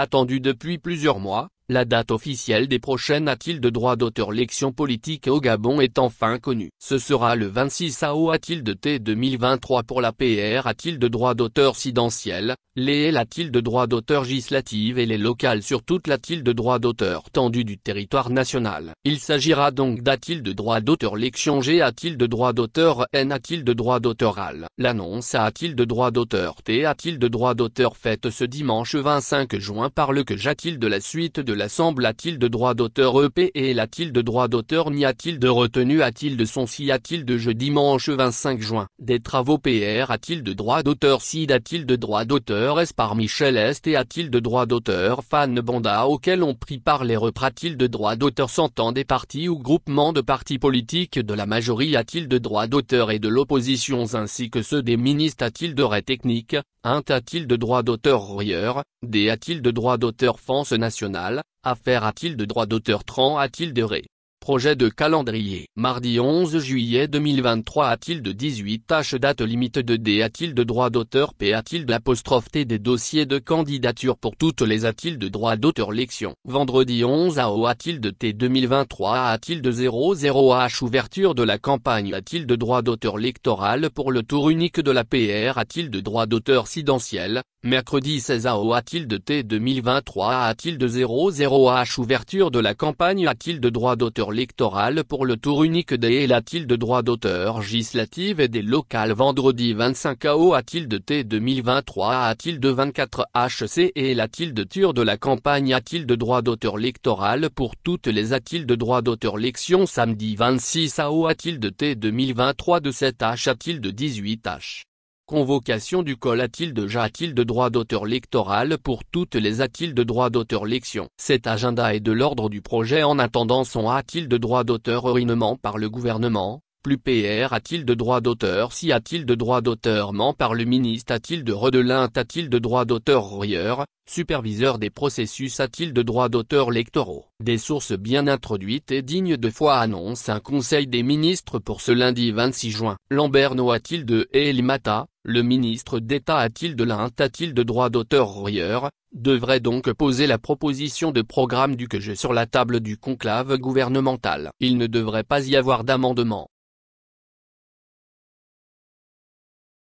attendu depuis plusieurs mois, la date officielle des prochaines a-t-il de droit d'auteur L'élection politique au Gabon est enfin connue. Ce sera le 26 AO a-t-il de T 2023 pour la PR a-t-il de droit d'auteur sidentiel, les L a-t-il de droit d'auteur législative et les locales sur toute la-t-il de droit d'auteur tendue du territoire national. Il s'agira donc d'a-t-il de droit d'auteur L'élection G a-t-il de droit d'auteur N a-t-il de droit d'auteur AL L'annonce a-t-il de droit d'auteur T a-t-il de droit d'auteur faite ce dimanche 25 juin par le que j'a-t-il de la suite de L'Assemble a-t-il de droit d'auteur EP et l'a-t-il de droit d'auteur n'y a-t-il de retenue a-t-il de son si a-t-il de jeudi dimanche 25 juin Des travaux PR a-t-il de droit d'auteur SID a-t-il de droit d'auteur S par Michel Est et a-t-il de droit d'auteur Fan Banda auquel on prit par les repras a-t-il de droits d'auteur s'entend des partis ou groupements de partis politiques de la majorité a-t-il de droit d'auteur et de l'opposition ainsi que ceux des ministres a-t-il de ré technique, un a-t-il de droit d'auteur Rieur, D a-t-il de droit d'auteur France nationale, affaire a-t-il de droit d'auteur Tran a-t-il de ré Projet de calendrier. Mardi 11 juillet 2023 A-t-il de 18 H date limite de D A-t-il de droit d'auteur P A-t-il d'apostrophe T des dossiers de candidature pour toutes les A-t-il de droit d'auteur lection. Vendredi 11 AO A-t-il de T 2023 A-t-il de 00 H ouverture de la campagne A-t-il de droit d'auteur lectoral pour le tour unique de la PR A-t-il de droit d'auteur sidentiel Mercredi 16 AO A-t-il de T 2023 A-t-il de 00 H ouverture de la campagne A-t-il de droit d'auteur pour le tour unique des et t de droit d'auteur législative et des locales vendredi 25 AO a-t-il de T 2023 a-t-il de 24 HC et la t de tour de la campagne a-t-il de droit d'auteur électoral pour toutes les a t de droit d'auteur lection samedi 26 AO a-t-il de T 2023 de 7H a-t-il de 18H Convocation du col a ja t a de droit d'auteur lectoral pour toutes les a de droit d'auteur lection. Cet agenda est de l'ordre du projet en attendant son a de droit d'auteur orinement par le gouvernement, plus PR a de droit d'auteur si a t il de droit d'auteur ment par le ministre a de Redelin a de droit d'auteur rieur, superviseur des processus a de droit d'auteur lectoraux. Des sources bien introduites et dignes de foi annoncent un conseil des ministres pour ce lundi 26 juin. Lamberno a il de Elimata, le ministre d'État a-t-il de la A-t-il de droit d'auteur Royer, devrait donc poser la proposition de programme du que j'ai sur la table du conclave gouvernemental. Il ne devrait pas y avoir d'amendement.